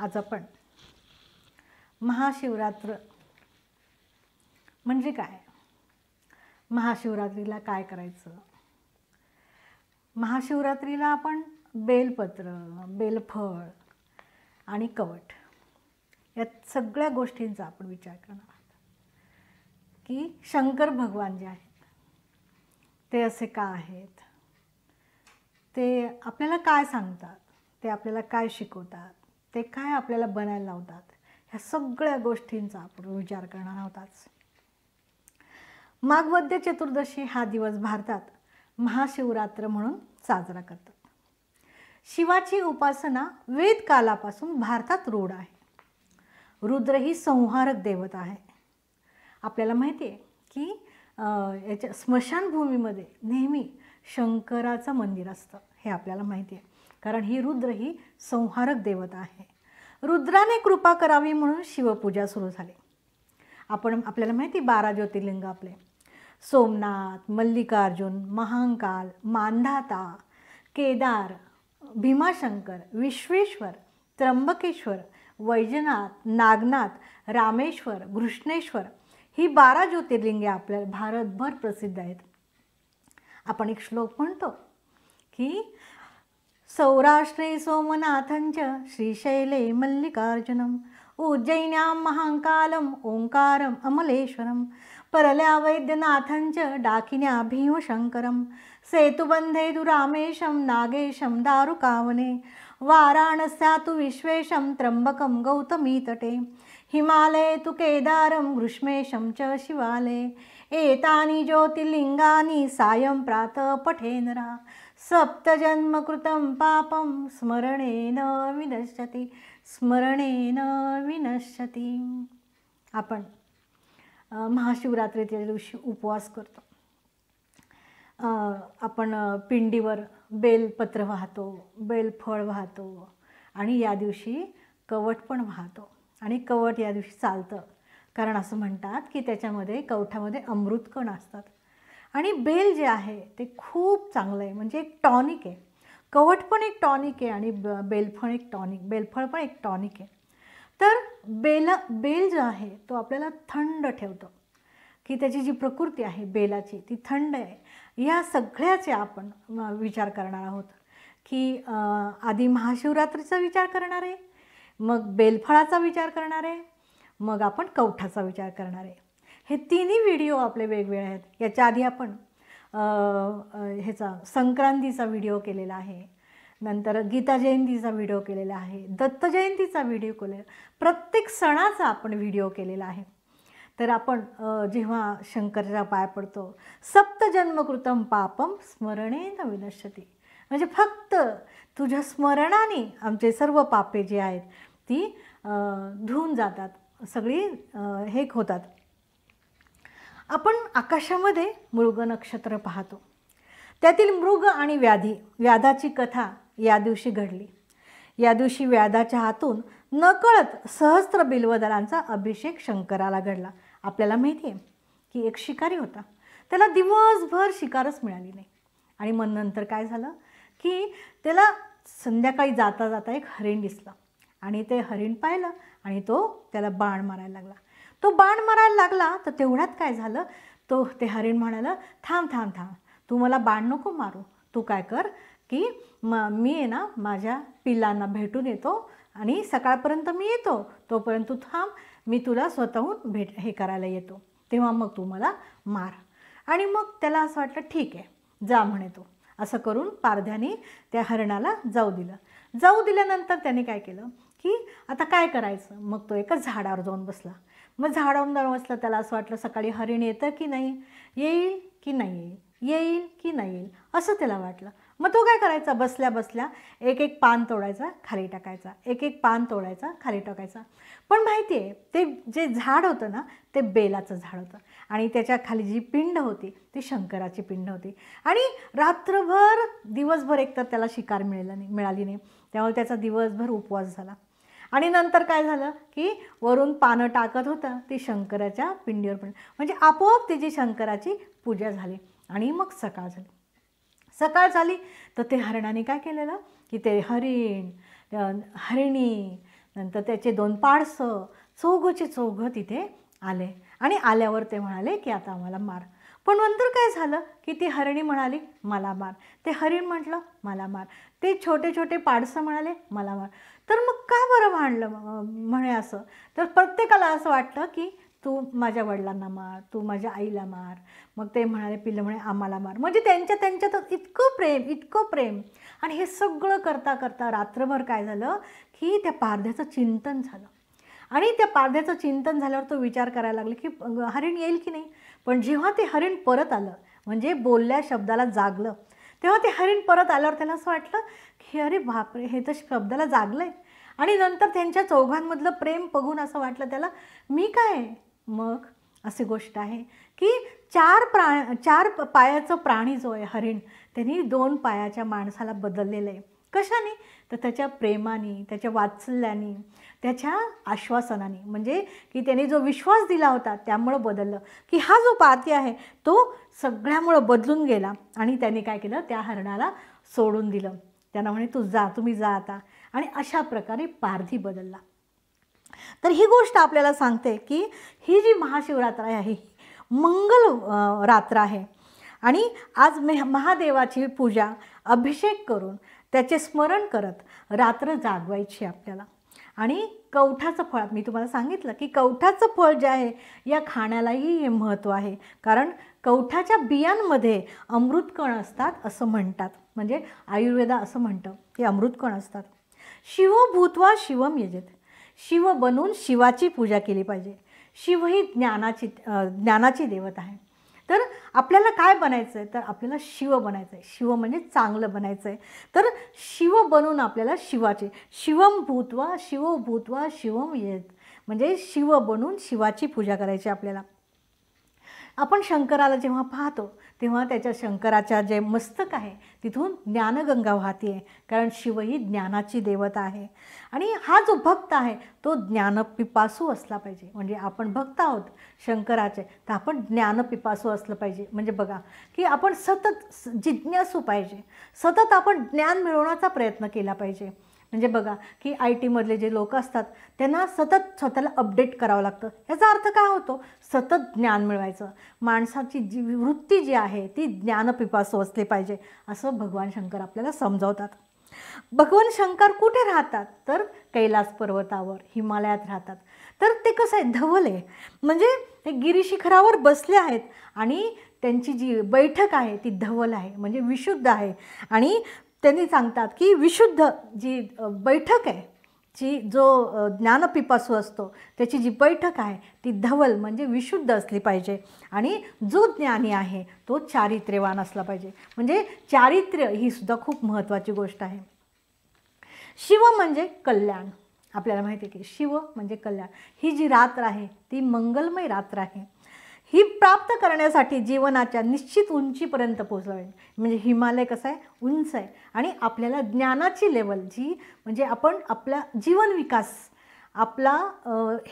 आज आपण महाशिवरात्र म्हणजे काय महाशिवरात्रीला काय करायचं महाशिवरात्रीला आपण बेलपत्र बेलफळ आणि कवट या सगळ्या गोष्टींचा आपण विचार करणार आहोत की शंकर भगवान जे आहेत ते असे का आहेत ते आपल्याला काय सांगतात ते आपल्याला काय शिकवतात ते काय आपल्याला बनायला लावतात ह्या सगळ्या गोष्टींचा आपण विचार करणार आहोतच माघवद्य चतुर्दशी हा दिवस भारतात महाशिवरात्र म्हणून साजरा करतात शिवाची उपासना वेद कालापासून भारतात रूढ आहे रुद्र ही संहारक देवता आहे आपल्याला माहिती आहे की याच्या स्मशानभूमीमध्ये नेहमी शंकराचं मंदिर असतं हे आपल्याला माहिती आहे कारण ही रुद्र ही संहारक देवता आहे रुद्राने कृपा करावी म्हणून शिवपूजा सुरू झाली आपण आपल्याला माहिती बारा ज्योतिर्लिंग आपले सोमनाथ मल्लिकार्जुन महांकाल मांधाता केदार भीमाशंकर विश्वेश्वर त्र्यंबकेश्वर वैजनाथ नागनाथ रामेश्वर घृष्णेश्वर ही बारा ज्योतिर्लिंगे आपल्या भारतभर प्रसिद्ध आहेत आपण एक श्लोक म्हणतो की सौराष्ट्रे सोमनाथञ्च श्रीशैले मल्लिकार्जुनम् उज्जयिन्यां महाङ्कालम् ओङ्कारम् अमलेश्वरं परल्या वैद्यनाथञ्च डाकिन्या भीमशङ्करं सेतुबन्धे तु रामेशं नागेशं दारुकावने वाराणस्या तु विश्वेशं त्र्यम्बकं गौतमीतटे हिमालये तु केदारं ग्रीष्मेशं च शिवालये एतानि ज्योतिर्लिङ्गानि सायं प्रातः पठेनरा सप्तजन्मकृतं पापं स्मरणेन विनश्यती स्मरणेन विनश्यती आपण महाशिवरात्रीच्या दिवशी उपवास करतो आपण पिंडीवर बेलपत्र वाहतो बेलफळ वाहतो आणि या दिवशी कवट पण वाहतो आणि कवट या दिवशी चालतं कारण असं म्हणतात की त्याच्यामध्ये कवठामध्ये अमृतकण असतात आणि बेल जे आहे ते खूप चांगलं आहे म्हणजे एक टॉनिक आहे कवट पण एक टॉनिक आहे आणि बेलफळ एक टॉनिक बेलफळ पण एक टॉनिक आहे तर बेल बेल जो आहे तो आपल्याला थंड ठेवतो की त्याची जी प्रकृती आहे बेलाची ती थंड आहे या सगळ्याचे आपण विचार करणार आहोत की आधी महाशिवरात्रीचा विचार करणार आहे मग बेलफळाचा विचार करणार आहे मग आपण कवठाचा विचार करणार आहे हे तिन्ही व्हिडिओ आपले वेगवेगळे आहेत याच्या आधी आपण ह्याचा संक्रांतीचा व्हिडिओ केलेला आहे नंतर गीता जयंतीचा व्हिडिओ केलेला आहे दत्त जयंतीचा व्हिडिओ केलेला प्रत्येक सणाचा आपण व्हिडिओ केलेला आहे तर आपण जेव्हा शंकरच्या पाय पडतो सप्तजन्मकृतम पापम स्मरणे न विनश्यती म्हणजे फक्त तुझ्या स्मरणाने आमचे सर्व पापे जे आहेत ती धुवून जातात सगळी हे होतात आपण आकाशामध्ये मृग नक्षत्र पाहतो त्यातील मृग आणि व्याधी व्याधाची कथा या दिवशी घडली या दिवशी व्याधाच्या हातून नकळत सहस्त्र बिल्वदलांचा अभिषेक शंकराला घडला आपल्याला माहिती आहे की एक शिकारी होता त्याला दिवसभर शिकारच मिळाली नाही आणि मग नंतर काय झालं की त्याला संध्याकाळी जाता जाता एक हरिण दिसलं आणि ते हरिण पाहिलं आणि तो त्याला बाण मारायला लागला तो बाण मारायला लागला तर तेवढ्यात काय झालं तो ते हरिण म्हणाला थांब थांब थांब तू मला बाण नको मारू तू काय कर की म मी आहे ना माझ्या पिल्लांना भेटून येतो आणि सकाळपर्यंत मी येतो तोपर्यंत थांब मी तुला स्वतःहून भेट हे करायला येतो तेव्हा मग तू मला मार आणि मग त्याला असं वाटलं ठीक आहे जा म्हणे तो असं करून पारध्याने त्या हरणाला जाऊ दिलं जाऊ दिल्यानंतर त्याने काय केलं की आता काय करायचं मग तो एका झाडावर जाऊन बसला मग झाडावून दळवसलं त्याला असं वाटलं सकाळी हरिण येतं की नाही येईल की नाही येईल येईल की नाही येईल असं त्याला वाटलं मग तो काय करायचा बसल्या बसल्या एक एक पान तोडायचा खाली टाकायचा एक एक पान तोडायचा खाली टाकायचा पण माहिती आहे ते जे झाड होतं ना ते बेलाचं झाड होतं आणि त्याच्या खाली जी पिंड होती ती शंकराची पिंड होती आणि रात्रभर दिवसभर एकतर त्याला शिकार मिळाला नाही मिळाली नाही त्यामुळे त्याचा दिवसभर उपवास झाला आणि नंतर काय झालं की वरून पानं टाकत होतं ती शंकराच्या पिंडीवर पण म्हणजे आपोआप तिची शंकराची पूजा झाली आणि मग सकाळ झाली सकाळ झाली तर ते हरणाने काय केलेलं की ते हरिण हरिणी नंतर त्याचे दोन पाडसं चौघचे चौघ तिथे आले आणि आल्यावर ते म्हणाले की आता आम्हाला मार पण नंतर काय झालं की ती हरिणी म्हणाली मला मार ते हरिण म्हटलं मला मार ते छोटे छोटे पाडसं म्हणाले मला मार तर मग का बरं म्हणलं म्हणे असं तर प्रत्येकाला असं वाटतं की तू माझ्या वडिलांना मार तू माझ्या आईला मार मग ते म्हणाले पिल्लं म्हणे आम्हाला मार म्हणजे त्यांच्या त्यांच्यात इतकं प्रेम इतकं प्रेम आणि हे सगळं करता करता रात्रभर काय झालं की त्या पारध्याचं चिंतन झालं आणि त्या पारध्याचं चिंतन झाल्यावर तो विचार करायला लागला की हरिण येईल की नाही पण जेव्हा ते हरिण परत आलं म्हणजे बोलल्या शब्दाला जागलं तेव्हा ते हरिण परत आल्यावर त्याला असं वाटलं हे अरे बापरे हे तर शब्दाला जागलं आहे आणि नंतर त्यांच्या चौघांमधलं प्रेम बघून असं वाटलं त्याला मी काय मग अशी गोष्ट आहे की चार प्रा चार पायाचं प्राणी जो आहे हरिण त्यांनी दोन पायाच्या माणसाला बदललेलं आहे कशाने तर त्याच्या प्रेमाने त्याच्या वात्सल्याने त्याच्या आश्वासनाने म्हणजे की त्याने जो विश्वास दिला होता त्यामुळं बदललं की हा जो पाती आहे तो सगळ्यामुळं बदलून गेला आणि त्याने काय केलं त्या हरणाला सोडून दिलं त्यांना म्हणे तू जा तुम्ही जा आता आणि अशा प्रकारे पारधी बदलला तर ही गोष्ट आपल्याला सांगते की ही जी महाशिवरात्र आहे मंगल रात्र आहे आणि आज मे महादेवाची पूजा अभिषेक करून त्याचे स्मरण करत रात्र जागवायची आपल्याला आणि कवठाचं फळ मी तुम्हाला सांगितलं की कवठाचं फळ जे आहे या खाण्यालाही हे महत्त्व आहे कारण कवठाच्या बियांमध्ये अमृतकण असतात असं म्हणतात म्हणजे आयुर्वेदा असं म्हणतं ते अमृतकण असतात शिव भूतवा शिवम यजेत शिव बनून शिवाची पूजा केली पाहिजे शिव ही ज्ञानाची ज्ञानाची देवत आहे तर आपल्याला काय बनायचं आहे तर आपल्याला शिव बनायचं आहे शिव म्हणजे चांगलं बनायचं आहे तर शिव बनून आपल्याला शिवाचे शिवम भूतवा शिव भूतवा शिवम येत म्हणजे शिव बनून शिवाची पूजा करायची आपल्याला आपण शंकराला जेव्हा पाहतो तेव्हा त्याच्या शंकराच्या जे मस्तक आहे तिथून ज्ञानगंगा वाहते कारण शिव ही ज्ञानाची देवता आहे आणि हा जो भक्त आहे तो ज्ञानपिपासू असला पाहिजे म्हणजे आपण भक्त आहोत शंकराचे तर आपण ज्ञानपिपासू असलं पाहिजे म्हणजे बघा की आपण सतत जिज्ञासू पाहिजे सतत आपण ज्ञान मिळवण्याचा प्रयत्न केला पाहिजे म्हणजे बघा की आय टीमधले जे लोक असतात त्यांना सतत स्वतःला अपडेट करावं लागतं याचा अर्थ काय होतो सतत ज्ञान मिळवायचं माणसाची जी वृत्ती जी आहे ती ज्ञानपिपासू असली पाहिजे असं भगवान शंकर आपल्याला समजावतात भगवान शंकर कुठे राहतात तर कैलास पर्वतावर हिमालयात राहतात तर ते कसं आहे धवल आहे म्हणजे ते गिरीशिखरावर बसले आहेत आणि त्यांची जी बैठक आहे ती धवल आहे म्हणजे विशुद्ध आहे आणि त्यांनी सांगतात की विशुद्ध जी बैठक आहे जी जो ज्ञानपिपासू असतो त्याची जी बैठक आहे ती धवल म्हणजे विशुद्ध असली पाहिजे आणि जो ज्ञानी आहे तो चारित्र्यवान असला पाहिजे म्हणजे चारित्र्य ही सुद्धा खूप महत्त्वाची गोष्ट आहे शिव म्हणजे कल्याण आपल्याला माहिती आहे की शिव म्हणजे कल्याण ही जी रात्र आहे ती मंगलमय रात्र आहे ही प्राप्त करण्यासाठी जीवनाच्या निश्चित उंचीपर्यंत पोचला म्हणजे हिमालय कसं आहे उंच आहे आणि आपल्याला ज्ञानाची लेवल जी म्हणजे आपण आपला जीवन विकास आपला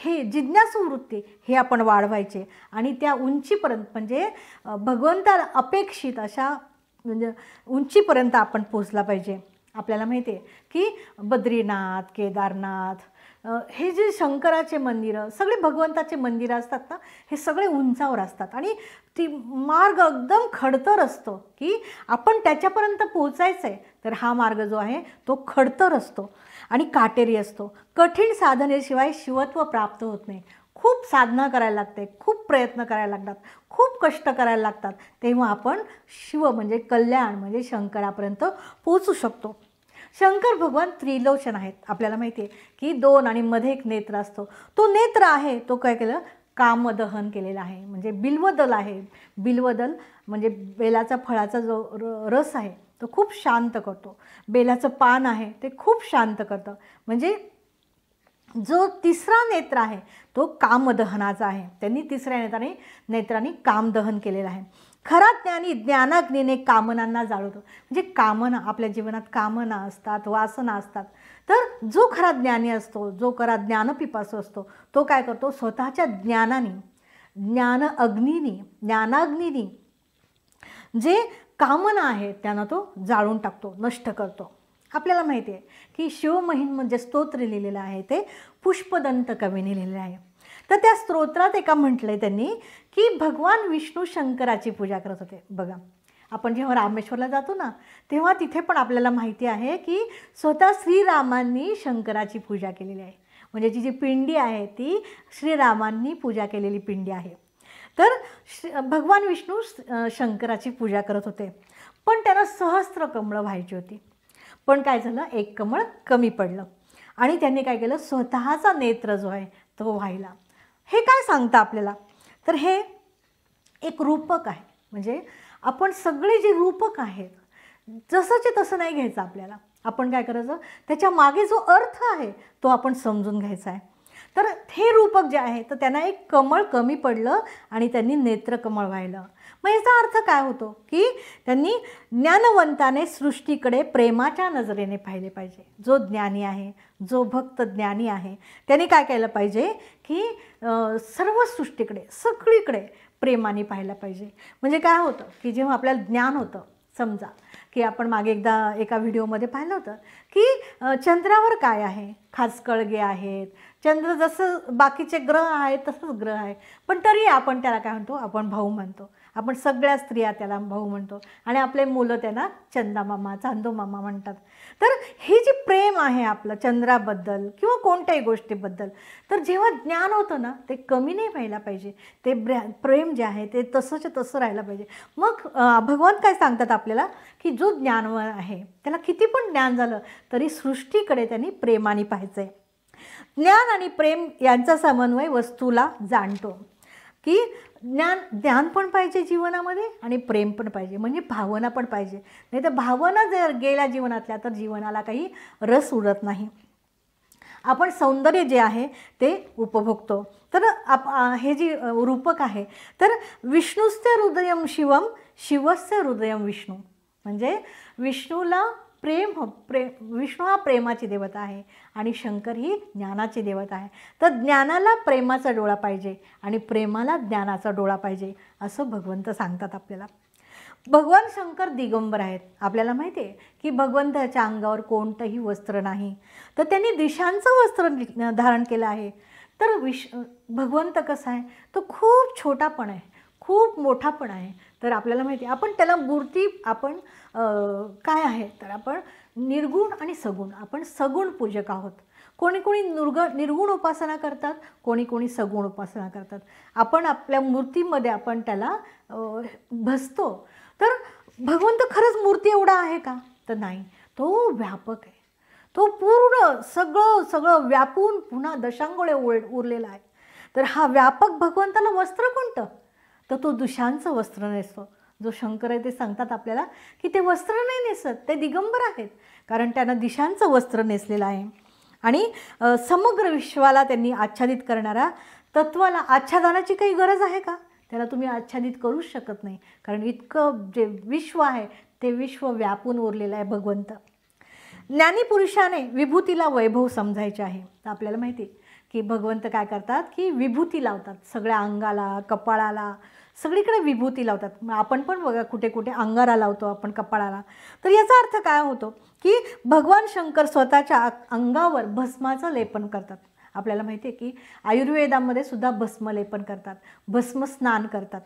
हे जिज्ञासुवृत्ती हे आपण वाढवायचे आणि त्या उंचीपर्यंत म्हणजे भगवंताला अपेक्षित अशा म्हणजे उंचीपर्यंत आपण पोचला पाहिजे आपल्याला माहिती आहे की बद्रीनाथ केदारनाथ हे जे शंकराचे मंदिरं सगळे भगवंताचे मंदिरं असतात ना हे सगळे उंचावर असतात आणि ती मार्ग एकदम खडतर असतो की आपण त्याच्यापर्यंत पोचायचं आहे तर हा मार्ग जो आहे तो खडतर असतो आणि काटेरी असतो कठीण साधनेशिवाय शिवत्व प्राप्त होत नाही खूप साधना करायला लागते खूप प्रयत्न करायला लागतात खूप कष्ट करायला लागतात तेव्हा आपण शिव म्हणजे कल्याण म्हणजे शंकरापर्यंत पोचू शकतो शंकर भगवान त्रिलोचन आहेत आपल्याला माहिती आहे की दोन आणि मध्ये एक नेत्र असतो तो नेत्र आहे तो काय केलं कामदहन केलेला आहे म्हणजे बिल्वदल आहे बिल्वदल म्हणजे बेलाचा फळाचा जो रस आहे तो खूप शांत करतो बेलाचं पान आहे ते खूप शांत करतं म्हणजे जो तिसरा नेत्र आहे तो कामदहनाचा आहे त्यांनी तिसऱ्या नेत्राने नेत्राने कामदहन केलेलं आहे खरा ज्ञानी ज्ञानाग्नीने कामनांना जाळवतो म्हणजे कामना आपल्या जीवनात कामना असतात वासना असतात तर जो खरा ज्ञानी असतो जो खरा ज्ञानपिपासू असतो तो काय करतो स्वतःच्या ज्ञानाने ज्ञान अग्नीने ज्ञानाग्नीने जे कामना आहेत त्यांना तो जाळून टाकतो नष्ट करतो आपल्याला माहिती आहे की शिवमहिन म्हणजे स्तोत्र लिहिलेलं आहे ते पुष्पदंत कवीने लिहिलेलं आहे तर त्या स्तोत्रात एका म्हटलं आहे त्यांनी की भगवान विष्णू शंकराची पूजा करत होते बघा आपण जेव्हा रामेश्वरला जातो ना तेव्हा तिथे पण आपल्याला माहिती आहे की स्वतः श्रीरामांनी शंकराची पूजा केलेली आहे म्हणजे जी जी पिंडी आहे ती श्रीरामांनी पूजा केलेली पिंडी आहे तर भगवान विष्णू शंकराची पूजा करत होते पण त्यांना सहस्त्र कमळं व्हायची होती पण काय झालं एक कमळ कमी पडलं आणि त्यांनी काय केलं स्वतःचा नेत्र जो आहे तो व्हायला हे काय सांगतं आपल्याला तर हे एक रूपक आहे म्हणजे आपण सगळे जे रूपक आहेत जसंचे तसं नाही घ्यायचं आपल्याला आपण काय करायचं त्याच्या मागे जो अर्थ आहे तो आपण समजून घ्यायचा आहे तर हे रूपक जे आहे तर त्यांना एक कमळ कमी पडलं आणि त्यांनी नेत्रकमळ व्हायलं मग याचा अर्थ काय होतो की त्यांनी ज्ञानवंताने सृष्टीकडे प्रेमाच्या नजरेने पाहिले पाहिजे जो ज्ञानी आहे जो भक्त ज्ञानी आहे त्याने काय केलं पाहिजे की सर्व सृष्टीकडे सगळीकडे प्रेमाने पाहायला पाहिजे म्हणजे काय होतं की जेव्हा आपल्याला ज्ञान होतं समजा की आपण मागे एकदा एका व्हिडिओमध्ये पाहिलं होतं की चंद्रावर काय आहे खासकळगे आहेत चंद्र जसं बाकीचे ग्रह आहे तसंच ग्रह आहे पण तरी आपण त्याला काय म्हणतो आपण भाऊ म्हणतो आपण सगळ्या स्त्रिया त्याला भाऊ म्हणतो आणि आपले मुलं त्यांना चंदामामा चांदोमामा म्हणतात तर हे जे प्रेम आहे आपलं चंद्राबद्दल किंवा कोणत्याही गोष्टीबद्दल तर जेव्हा ज्ञान होतं ना ते कमी नाही व्हायला पाहिजे ते प्रेम जे आहे ते तसंच्या तसं राहायला पाहिजे मग भगवान काय सांगतात आपल्याला की जो ज्ञानवर आहे त्याला किती पण ज्ञान झालं तरी सृष्टीकडे त्यांनी प्रेमाने पाहायचं आहे ज्ञान आणि प्रेम यांचा समन्वय वस्तूला जाणतो की ज्ञान ज्ञान पण पाहिजे जीवनामध्ये आणि प्रेम पण पाहिजे म्हणजे भावना पण पाहिजे नाही तर भावना जर गेल्या जीवनातल्या तर जीवनाला काही रस उरत नाही आपण सौंदर्य जे आहे ते उपभोगतो तर आप हे जी रूपक आहे तर विष्णूस्य हृदयम शिवम शिवस्य हृदयम विष्णू म्हणजे विष्णूला प्रेम हो, प्रे विष्णू हा प्रेमाची देवता आहे आणि शंकर ही ज्ञानाची देवता आहे तर ज्ञानाला प्रेमाचा डोळा पाहिजे आणि प्रेमाला ज्ञानाचा डोळा पाहिजे असं भगवंत सांगतात आपल्याला भगवान शंकर दिगंबर आहेत आपल्याला माहिती आहे की भगवंताच्या अंगावर कोणतंही वस्त्र नाही तर त्यांनी दिशांचं वस्त्र धारण केलं आहे तर विश भगवंत कसा आहे तो खूप छोटा पण आहे खूप मोठा पण आहे तर आपल्याला माहिती आहे आपण त्याला मूर्ती आपण काय आहे तर आपण निर्गुण आणि सगुण आपण सगुण पूजक आहोत कोणी कोणी निर्ग निर्गुण उपासना करतात कोणी कोणी सगुण उपासना करतात आपण आपल्या मूर्तीमध्ये आपण त्याला भसतो तर भगवंत खरंच मूर्ती एवढा आहे का तर नाही तो व्यापक आहे तो पूर्ण सगळं सगळं व्यापून पुन्हा दशांगोळे उर उरलेला आहे तर हा व्यापक भगवंताला वस्त्र कोणतं तर तो दुशांचं वस्त्र नेसतो जो शंकर आहे ते सांगतात आपल्याला की ते वस्त्र नाही नेसत ते दिगंबर आहेत कारण त्यांना दिशांचं वस्त्र नेसलेलं आहे आणि समग्र विश्वाला त्यांनी आच्छादित करणारा तत्वाला आच्छादनाची काही गरज आहे का त्याला तुम्ही आच्छादित करूच शकत नाही कारण इतकं जे विश्व आहे ते विश्व व्यापून उरलेलं आहे भगवंत ज्ञानी पुरुषाने विभूतीला वैभव समजायचे आहे तर आपल्याला माहिती आहे की भगवंत काय करतात की विभूती लावतात सगळ्या अंगाला कपाळाला सगळीकडे विभूती लावतात आपण पण बघा कुठे कुठे अंगारा लावतो आपण कपाळाला तर याचा अर्थ काय होतो की भगवान शंकर स्वतःच्या अंगावर भस्माचं लेपन करतात आपल्याला माहिती आहे की आयुर्वेदामध्ये सुद्धा भस्म लेपन करतात भस्म स्नान करतात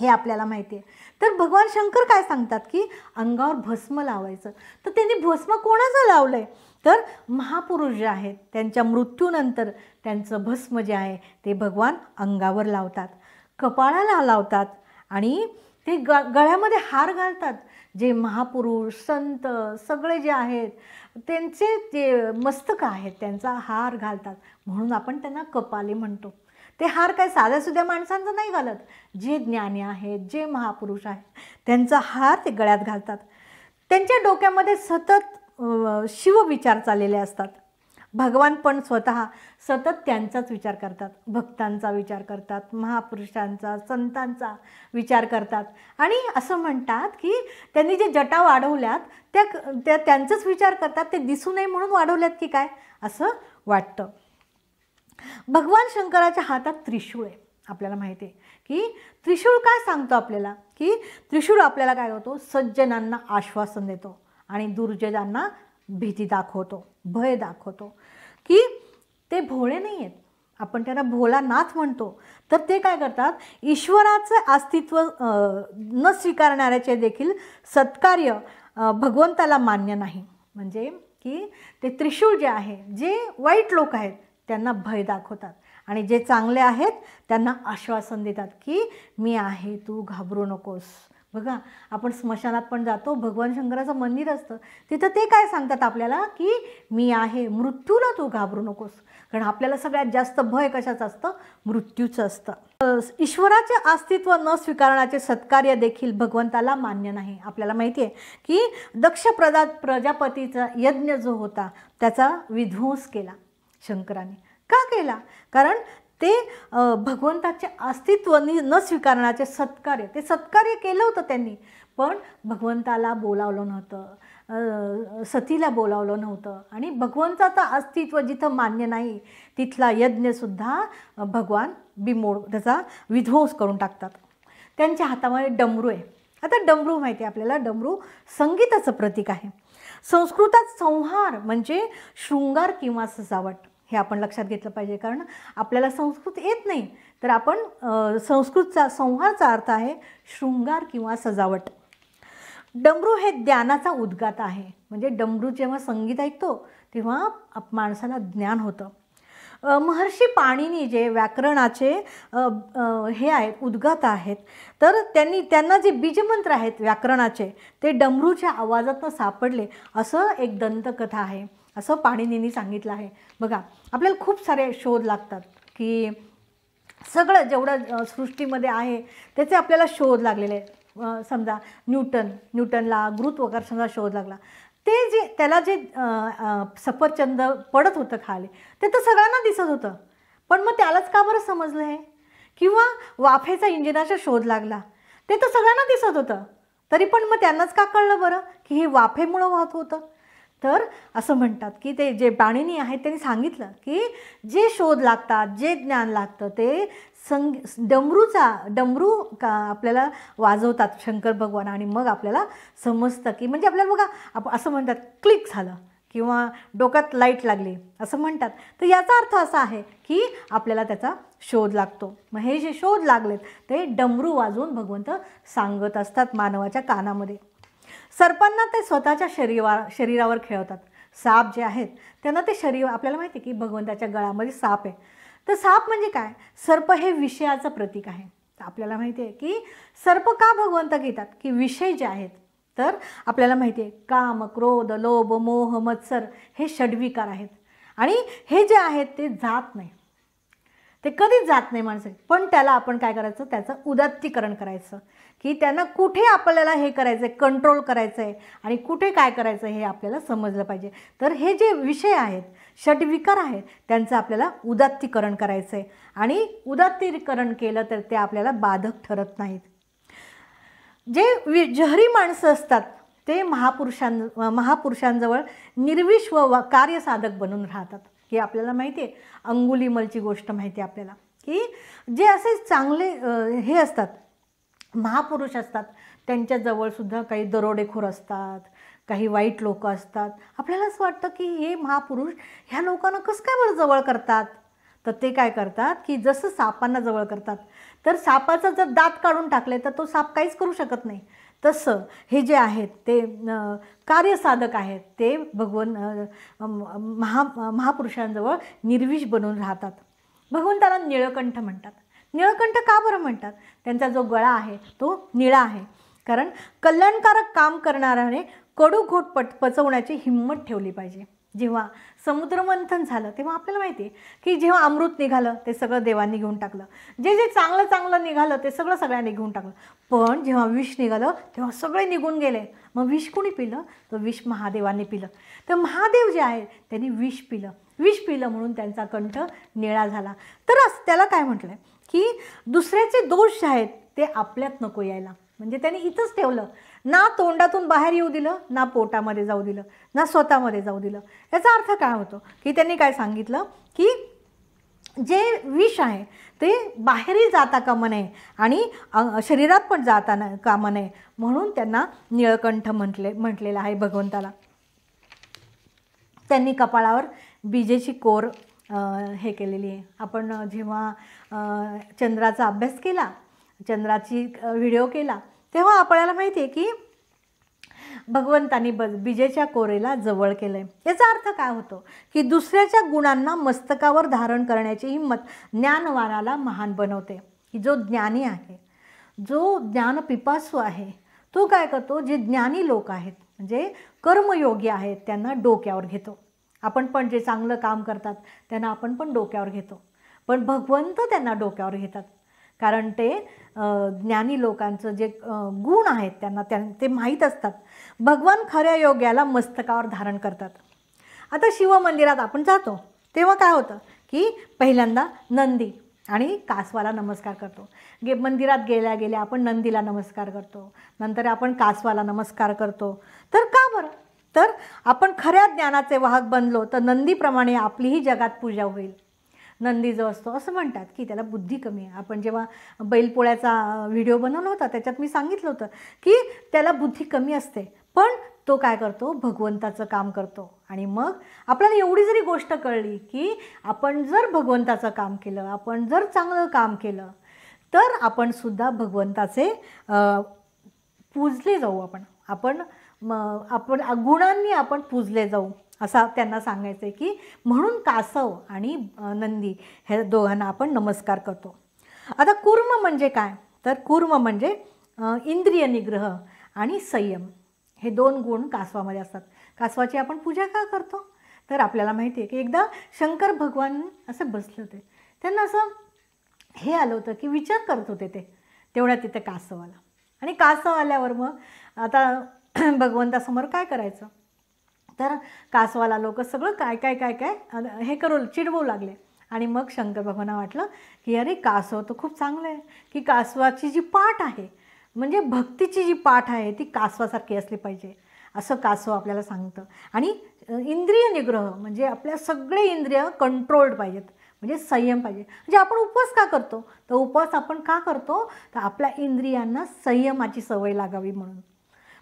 हे आपल्याला माहिती आहे तर भगवान शंकर काय सांगतात की अंगावर भस्म लावायचं तर त्यांनी भस्म कोणाचं लावलं आहे तर महापुरुष जे आहेत त्यांच्या मृत्यूनंतर त्यांचं भस्म जे आहे ते भगवान अंगावर लावतात कपाळाला लावतात आणि ते ग गळ्यामध्ये हार घालतात जे महापुरुष संत सगळे जे आहेत त्यांचे जे मस्तकं आहेत त्यांचा हार घालतात म्हणून आपण त्यांना कपाले म्हणतो ते हार काय साध्यासुध्या माणसांचं नाही घालत जे ज्ञानी आहेत जे महापुरुष आहेत त्यांचा हार ते गळ्यात घालतात त्यांच्या डोक्यामध्ये सतत शिवविचार चाललेले असतात भगवान पण स्वतः सतत त्यांचाच विचार करतात भक्तांचा विचार करतात महापुरुषांचा संतांचा विचार करतात आणि असं म्हणतात की त्यांनी जे जटा वाढवल्यात त्या त्या त्यांचाच विचार करतात ते दिसू नये म्हणून वाढवल्यात की काय असं वाटतं भगवान शंकराच्या हातात त्रिशूळ आहे आपल्याला माहिती आहे की त्रिशूळ काय सांगतो आपल्याला की त्रिशूळ आपल्याला काय होतो सज्जनांना आश्वासन देतो आणि दुर्जनांना भीती दाखवतो भय दाखवतो की ते भोळे नाही आहेत आपण त्यांना भोला नाथ म्हणतो तर ते काय करतात ईश्वराचं अस्तित्व न स्वीकारणाऱ्याचे देखील सत्कार्य भगवंताला मान्य नाही म्हणजे की ते त्रिशूळ जे आहे जे वाईट लोक आहेत त्यांना भय दाखवतात आणि जे चांगले आहेत त्यांना आश्वासन देतात की मी आहे तू घाबरू नकोस बघा आपण स्मशानात पण जातो भगवान शंकराचं मंदिर असतं तिथं ते काय सांगतात आपल्याला की मी आहे मृत्यूला तू घाबरू नकोस कारण आपल्याला सगळ्यात जास्त भय कशाचं असतं मृत्यूचं असतं ईश्वराचे अस्तित्व न स्वीकारण्याचे सत्कार्य देखील भगवंताला मान्य नाही आपल्याला माहिती आहे की दक्ष प्रदा प्रजापतीचा यज्ञ जो होता त्याचा विध्वंस केला शंकराने का केला कारण ते भगवंताचे अस्तित्व न स्वीकारण्याचे सत्कार्य ते सत्कार्य केलं होतं त्यांनी पण भगवंताला बोलावलं नव्हतं सतीला बोलावलं नव्हतं आणि भगवंताचं अस्तित्व जिथं मान्य नाही तिथला यज्ञसुद्धा भगवान बिमोड त्याचा विध्वंस करून टाकतात त्यांच्या हातामध्ये डमरू आहे आता डमरू माहिती आहे आपल्याला डमरू संगीताचं प्रतीक आहे संस्कृतात संहार म्हणजे शृंगार किंवा सजावट हे आपण लक्षात घेतलं पाहिजे कारण आपल्याला संस्कृत येत नाही तर आपण संस्कृतचा संहारचा अर्थ आहे शृंगार किंवा सजावट डमरू हे ज्ञानाचा उद्गात आहे म्हणजे डमरू जेव्हा संगीत ऐकतो तेव्हा माणसाला ज्ञान होतं महर्षी पाणिनी जे व्याकरणाचे हे आहेत उद्गात आहेत तर त्यांनी त्यांना जे बीजमंत्र आहेत व्याकरणाचे ते डमरूच्या आवाजातनं सापडले असं एक दंतकथा आहे असं पाणिनींनी सांगितलं आहे बघा आपल्याला खूप सारे शोध लागतात की सगळं जेवढं सृष्टीमध्ये आहे त्याचे आपल्याला शोध लागलेले समजा न्यूटन न्यूटनला गुरुत्वाकर्षणाचा शोध लागला ते जे त्याला जे सफरचंद पडत होतं खाली ते तर सगळ्यांना दिसत होतं पण मग त्यालाच का बरं समजलं आहे किंवा वाफेचा इंजिनाचा शोध लागला ते तर सगळ्यांना दिसत होतं तरी पण मग त्यांनाच का कळलं बरं की हे वाफेमुळं वाहत होतं तर असं म्हणतात की ते जे पाणिनी आहेत त्यांनी सांगितलं की जे शोध लागतात जे ज्ञान लागतं ते संग डमरूचा डमरू का आपल्याला वाजवतात शंकर भगवान आणि मग आपल्याला समजतं की म्हणजे आपल्याला बघा आप असं म्हणतात क्लिक झालं किंवा डोक्यात लाईट लागली असं म्हणतात तर याचा अर्थ असा आहे की आपल्याला त्याचा शोध लागतो मग हे जे शोध लागलेत ते डमरू वाजवून भगवंत सांगत असतात मानवाच्या कानामध्ये सर्पांना ते स्वतःच्या शरीरा शरीरावर खेळवतात साप जे आहेत त्यांना ते शरीर आपल्याला माहिती आहे की भगवंताच्या गळामध्ये साप आहे तर साप म्हणजे काय सर्प हे विषयाचं प्रतीक आहे आपल्याला माहिती आहे की सर्प का भगवंत घेतात की विषय जे आहेत तर आपल्याला माहिती आहे काम क्रोध लोभ मोह मत्सर हे षडविकार आहेत आणि हे जे आहेत ते जात नाही ते कधीच जात नाही माणसं पण त्याला आपण काय करायचं त्याचं उदात्तीकरण करायचं की त्यांना कुठे आपल्याला हे करायचं आहे कंट्रोल करायचं आहे आणि कुठे काय करायचं हे आपल्याला समजलं पाहिजे तर हे जे विषय आहेत षटविकार आहेत त्यांचं आपल्याला उदात्तीकरण करायचं आहे आणि उदात्तीकरण केलं तर ते आपल्याला बाधक ठरत नाहीत जे वि जहरी माणसं असतात ते महापुरुषां महापुरुषांजवळ निर्विष व कार्यसाधक बनून राहतात हे आपल्याला माहिती आहे अंगुलीमलची गोष्ट माहिती आहे आपल्याला की जे असे चांगले हे असतात महापुरुष असतात त्यांच्याजवळसुद्धा काही दरोडेखोर असतात काही वाईट लोक असतात आपल्याला असं वाटतं की हे महापुरुष ह्या लोकांना कसं काय बरं जवळ करतात तर ते काय करतात की जसं सापांना जवळ करतात तर सापाचा जर दात काढून टाकले तर तो साप काहीच करू शकत नाही तसं हे जे आहेत ते कार्यसाधक आहेत ते भगवन महा महापुरुषांजवळ निर्विष बनून राहतात भगवंताला निळकंठ म्हणतात निळकंठ का बरं म्हणतात त्यांचा जो गळा आहे तो निळा आहे कारण कल्याणकारक काम करणाऱ्याने कडू घोट पट पचवण्याची हिंमत ठेवली पाहिजे जेव्हा समुद्रमंथन झालं तेव्हा आपल्याला माहिती आहे की जेव्हा अमृत निघालं ते सगळं देवांनी घेऊन टाकलं जे जे चांगलं चांगलं निघालं ते सगळं सगळ्यांनी घेऊन टाकलं पण जेव्हा विष निघालं तेव्हा सगळे निघून गेले मग विष कुणी पिलं तर विष महादेवांनी पिलं तर महादेव जे आहे त्यांनी विष पिलं विष पिलं म्हणून त्यांचा कंठ निळा झाला तर त्याला काय म्हटलं की दुसऱ्याचे दोष आहेत ते आपल्यात नको यायला म्हणजे त्याने इथंच ठेवलं ना तोंडातून बाहेर येऊ दिलं ना पोटामध्ये जाऊ दिलं ना स्वतःमध्ये जाऊ दिलं याचा अर्थ काय होतो की त्यांनी काय सांगितलं की जे विष आहे ते बाहेरही जाता काम नये आणि शरीरात पण जाता न काम नये म्हणून त्यांना निळकंठ म्हटले म्हटलेलं आहे भगवंताला त्यांनी कपाळावर बीजेची कोर हे केलेली आहे आपण जेव्हा चंद्राचा अभ्यास केला चंद्राची व्हिडिओ केला तेव्हा आपल्याला माहिती आहे की भगवंतानी ब कोरेला जवळ केलं आहे याचा अर्थ काय होतो की दुसऱ्याच्या गुणांना मस्तकावर धारण करण्याची हिंमत ज्ञानवानाला महान बनवते की जो ज्ञानी आहे जो ज्ञान पिपासू आहे तो काय करतो जे ज्ञानी लोक आहेत म्हणजे कर्मयोगी आहेत त्यांना डोक्यावर घेतो आपण पण जे चांगलं काम करतात त्यांना आपण पण डोक्यावर घेतो पण भगवंत त्यांना डोक्यावर घेतात कारण ते ज्ञानी लोकांचं जे गुण आहेत त्यांना त्या ते माहीत असतात भगवान खऱ्या योग्याला मस्तकावर धारण करतात आता शिवमंदिरात आपण जातो तेव्हा काय होतं की पहिल्यांदा नंदी आणि कासवाला नमस्कार करतो गे मंदिरात गेल्या गेल्या आपण नंदीला नमस्कार करतो नंतर आपण कासवाला नमस्कार करतो तर का बरं तर आपण खऱ्या ज्ञानाचे वाहक बनलो तर नंदीप्रमाणे आपलीही जगात पूजा होईल नंदी जो असतो असं म्हणतात की त्याला बुद्धी कमी आहे आपण जेव्हा बैलपोळ्याचा व्हिडिओ बनवला होता त्याच्यात मी सांगितलं होतं की त्याला बुद्धी कमी असते पण तो काय करतो भगवंताचं काम करतो आणि मग आपल्याला एवढी जरी गोष्ट कळली की आपण जर भगवंताचं काम केलं आपण जर चांगलं काम केलं तर आपण सुद्धा भगवंताचे पूजले जाऊ आपण आपण म आपण गुणांनी आपण पूजले जाऊ असा त्यांना सांगायचं आहे की म्हणून कासव आणि नंदी हे दोघांना आपण नमस्कार करतो आता कुर्म म्हणजे काय तर कुर्म म्हणजे इंद्रिय निग्रह आणि संयम हे दोन गुण कासवामध्ये असतात कासवाची आपण पूजा का करतो तर आपल्याला माहिती आहे की एकदा शंकर भगवान असं बसले होते त्यांना असं हे आलं होतं की विचार करत होते ते तेवढ्या तिथे कासव आला आणि कासव आल्यावर मग आता भगवंतासमोर काय करायचं तर कासवाला लोक सगळं काय काय काय काय हे करू चिडवू लागले आणि मग शंकर भगवाना वाटलं की अरे कासव तर खूप चांगलं आहे की कासवाची जी पाठ आहे म्हणजे भक्तीची जी पाठ आहे ती कासवासारखी असली पाहिजे असं कासव आपल्याला सांगतं आणि इंद्रिय निग्रह म्हणजे आपल्या सगळे इंद्रिय कंट्रोल्ड पाहिजेत म्हणजे संयम पाहिजे म्हणजे आपण उपवास का करतो तर उपवास आपण का करतो तर आपल्या इंद्रियांना संयमाची सवय लागावी म्हणून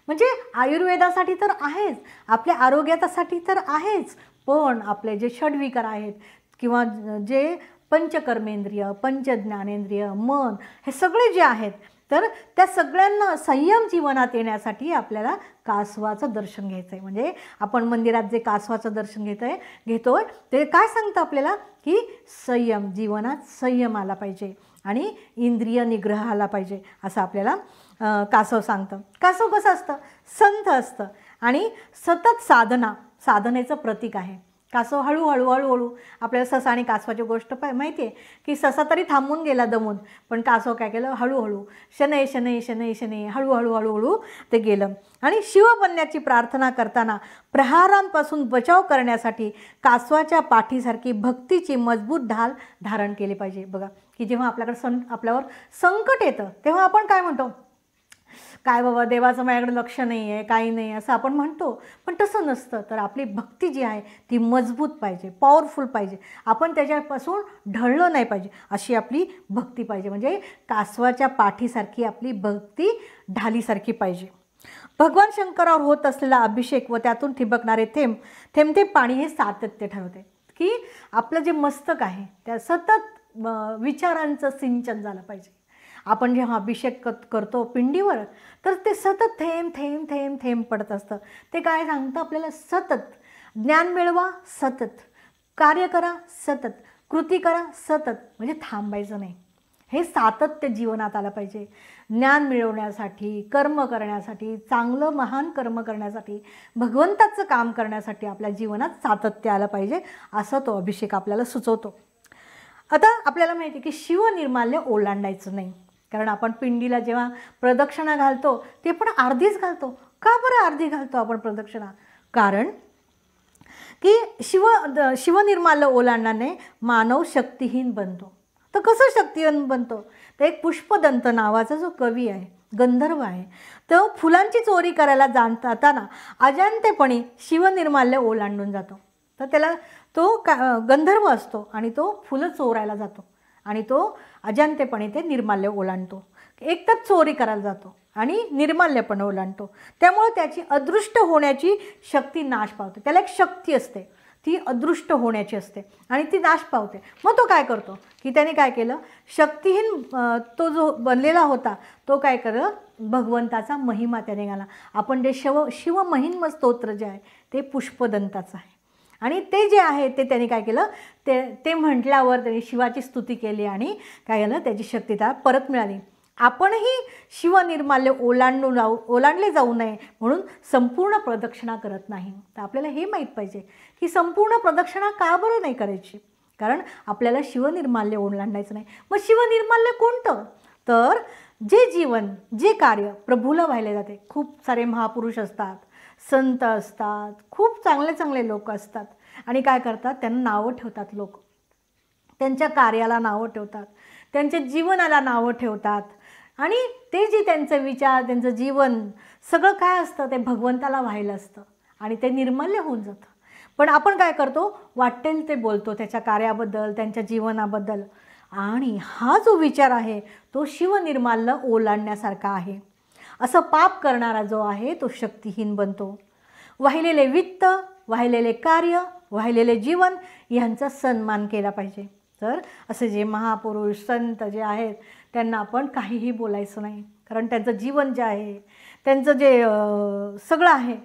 म्हणजे आयुर्वेदासाठी तर आहेच आपल्या आरोग्यासाठी तर आहेच पण आपले जे षडविकार आहेत किंवा जे पंचकर्मेंद्रिय पंचज्ञानेंद्रिय मन हे सगळे जे आहेत तर त्या सगळ्यांना संयम जीवनात येण्यासाठी आपल्याला कासवाचं दर्शन घ्यायचं आहे म्हणजे आपण मंदिरात जे कासवाचं दर्शन घेत आहे घेतो आहे ते काय सांगतं आपल्याला की संयम जीवनात संयम आला पाहिजे आणि इंद्रिय निग्रह आला पाहिजे असं आपल्याला कासव सांगतं कासव कसं असतं संत असतं आणि सतत साधना साधनेचं प्रतीक आहे कासव हळूहळू हळूहळू आपल्याला ससा आणि कासवाची गोष्ट पाय माहिती आहे की ससा तरी थांबून गेला दमून पण कासव काय केलं हळूहळू शनै शनै शनै शनै हळूहळू हळूहळू ते गेलं आणि शिव बनण्याची प्रार्थना करताना प्रहारांपासून बचाव करण्यासाठी कासवाच्या पाठीसारखी भक्तीची मजबूत ढाल धारण केली पाहिजे बघा की जेव्हा आपल्याकडं सं आपल्यावर संकट येतं तेव्हा आपण काय म्हणतो काय बाबा देवाचं माझ्याकडे लक्ष नाही आहे काही नाही असं आपण म्हणतो पण तसं नसतं तर आपली भक्ती जी आहे ती मजबूत पाहिजे पॉवरफुल पाहिजे आपण त्याच्यापासून ढळलं नाही पाहिजे अशी आपली भक्ती पाहिजे म्हणजे कासवाच्या पाठीसारखी आपली भक्ती ढालीसारखी पाहिजे भगवान शंकरावर होत असलेला अभिषेक व त्यातून ठिबकणारे थेंब थेंब थेंब पाणी हे सातत्य ठरवते की आपलं जे मस्तक आहे त्या सतत विचारांचं सिंचन झालं पाहिजे आपण जेव्हा अभिषेक क करतो पिंडीवर तर ते सतत थेंब थेंब थेंब थेंब पडत असतं ते काय सांगतं आपल्याला सतत ज्ञान मिळवा सतत कार्य करा सतत कृती करा सतत म्हणजे थांबायचं नाही हे सातत्य जीवनात आलं पाहिजे ज्ञान मिळवण्यासाठी कर्म करण्यासाठी चांगलं महान कर्म करण्यासाठी भगवंताचं काम करण्यासाठी आपल्या जीवनात सातत्य आलं पाहिजे असं तो अभिषेक आपल्याला सुचवतो आता आपल्याला माहिती आहे की शिवनिर्माल्य ओलांडायचं नाही कारण आपण पिंडीला जेव्हा प्रदक्षिणा घालतो ते पण अर्धीच घालतो का बरं अर्धी घालतो आपण प्रदक्षिणा कारण की शिव शिवनिर्माल्य ओलांडाने मानव शक्तिहीन बनतो तर कसं शक्तिहीन बनतो तर एक पुष्पदंत नावाचा जो कवी आहे गंधर्व आहे तो फुलांची चोरी करायला जाताना अजांतेपणे शिवनिर्माल्य ओलांडून जातो तर त्याला तो का गंधर्व असतो आणि तो फुलं चोरायला जातो आणि तो अजांतेपणे ते निर्माल्य ओलांडतो तर चोरी करायला जातो आणि निर्माल्यपणे ओलांडतो त्यामुळे त्याची अदृष्ट होण्याची शक्ती नाश पावते त्याला एक शक्ती असते ती अदृष्ट होण्याची असते आणि ती नाश पावते मग तो काय करतो की त्याने काय केलं शक्तीहीन तो जो बनलेला होता तो काय करत भगवंताचा महिमा त्याने घाला आपण जे शव शिवमहिम स्तोत्र जे आहे ते पुष्पदंताचं आहे आणि ते जे आहे ते त्यांनी काय केलं ते ते म्हटल्यावर त्यांनी शिवाची स्तुती केली आणि काय केलं त्याची शक्तीता परत मिळाली आपणही शिवनिर्माल्य ओलांडून जाऊ ओलांडले जाऊ नये म्हणून संपूर्ण प्रदक्षिणा करत नाही तर आपल्याला हे माहीत पाहिजे की संपूर्ण प्रदक्षिणा का बरं नाही करायची कारण आपल्याला शिवनिर्माल्य ओलांडायचं नाही मग शिवनिर्माल्य कोणतं तर जे जीवन जे कार्य प्रभूला वाहिले जाते खूप सारे महापुरुष असतात संत असतात खूप चांगले चांगले लोक असतात आणि काय करतात त्यांना नावं ठेवतात लोक त्यांच्या कार्याला नावं ठेवतात त्यांच्या जीवनाला नावं ठेवतात आणि ते जे त्यांचं विचार त्यांचं जीवन सगळं काय असतं ते भगवंताला व्हायला असतं आणि ते निर्मल्य होऊन जातं पण आपण काय करतो वाटेल ते बोलतो त्याच्या कार्याबद्दल त्यांच्या जीवनाबद्दल आणि हा जो विचार आहे तो शिवनिर्माल्य ओलांडण्यासारखा आहे असं पाप करणारा जो आहे तो शक्तिहीन बनतो वाहिलेले वित्त वाहिलेले कार्य वाहिलेले जीवन यांचा सन्मान केला पाहिजे तर असे जे महापुरुष संत जे आहेत त्यांना आपण काहीही बोलायचं नाही कारण त्यांचं जीवन जे आहे त्यांचं जे सगळं आहे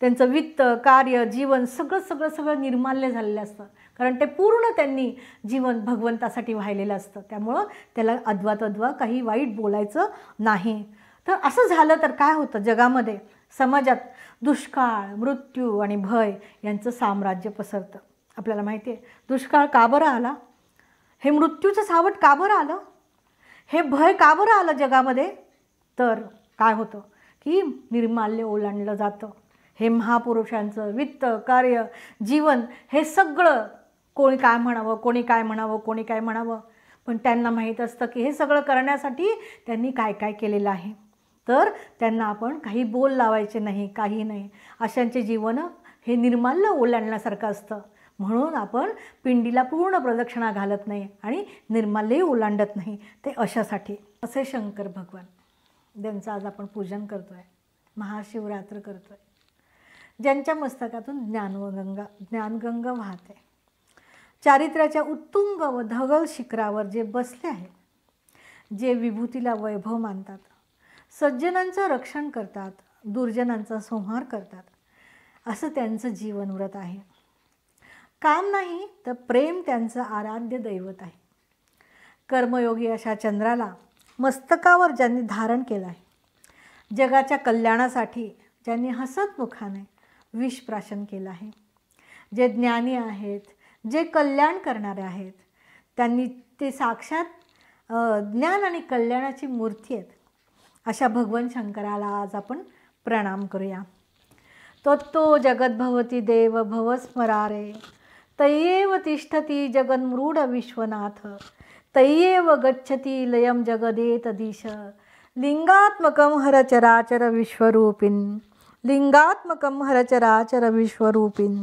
त्यांचं वित्त कार्य जीवन सगळं सगळं सगळं निर्माल्य झालेलं असतं कारण ते पूर्ण त्यांनी जीवन भगवंतासाठी वाहिलेलं असतं त्यामुळं त्याला अद्वात अद्वा काही वाईट बोलायचं नाही तर असं झालं तर काय होतं जगामध्ये समाजात दुष्काळ मृत्यू आणि भय यांचं साम्राज्य पसरतं आपल्याला माहिती आहे दुष्काळ का बरं आला हे मृत्यूचं सावट का बरं आलं हे भय का बरं आलं जगामध्ये तर काय होतं की निर्माल्य ओलांडलं जातं हे महापुरुषांचं वित्त कार्य जीवन हे सगळं कोणी काय म्हणावं कोणी काय म्हणावं कोणी काय म्हणावं पण त्यांना माहीत असतं की हे सगळं करण्यासाठी त्यांनी काय काय केलेलं आहे तर त्यांना आपण काही बोल लावायचे नाही काही नाही अशांचे जीवन हे निर्माल्य ओलांडण्यासारखं असतं म्हणून आपण पिंडीला पूर्ण प्रदक्षिणा घालत नाही आणि निर्माल्यही ओलांडत नाही ते अशासाठी असे शंकर भगवान ज्यांचं आज आपण पूजन करतो आहे महाशिवरात्र करतो आहे ज्यांच्या मस्तकातून ज्ञानगंगा ज्ञानगंगा वाहते चारित्र्याच्या उत्तुंग व धगल शिखरावर जे बसले आहे जे विभूतीला वैभव मानतात सज्जनांचं रक्षण करतात दुर्जनांचा संहार करतात असं त्यांचं जीवनव्रत आहे काम नाही तर प्रेम त्यांचं आराध्य दैवत आहे कर्मयोगी अशा चंद्राला मस्तकावर ज्यांनी धारण केलं आहे जगाच्या कल्याणासाठी ज्यांनी हसतमुखाने विषप्राशन केलं आहे जे ज्ञानी आहेत जे कल्याण करणारे आहेत त्यांनी ते साक्षात ज्ञान आणि कल्याणाची मूर्ती आहेत अशा भगवान शंकराला आज आपण प्रणाम करूया तत्तो जगद्भवती देव भवस्मरारे तय्येव तिष्ठती जगन्मृढ विश्वनाथ तय्येव गच्छती लयम जगदेतदिश लिंगात्मकम हरचराचर विश्वरूपिन लिंगात्मकम हरचराचर विश्वरूपिन